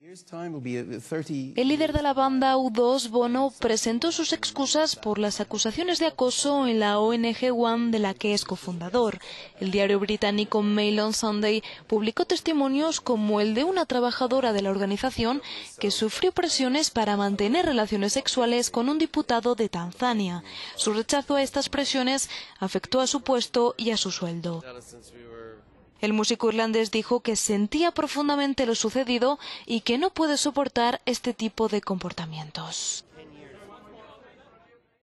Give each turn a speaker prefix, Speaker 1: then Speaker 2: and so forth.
Speaker 1: El
Speaker 2: líder de la banda U2, Bono, presentó sus excusas por las acusaciones de acoso en la ONG One de la que es cofundador. El diario británico Mail on Sunday publicó testimonios como el de una trabajadora de la organización que sufrió presiones para mantener relaciones sexuales con un diputado de Tanzania. Su rechazo a estas presiones afectó a su puesto y a su sueldo. El músico irlandés dijo que sentía profundamente lo sucedido y que no puede soportar este tipo de comportamientos.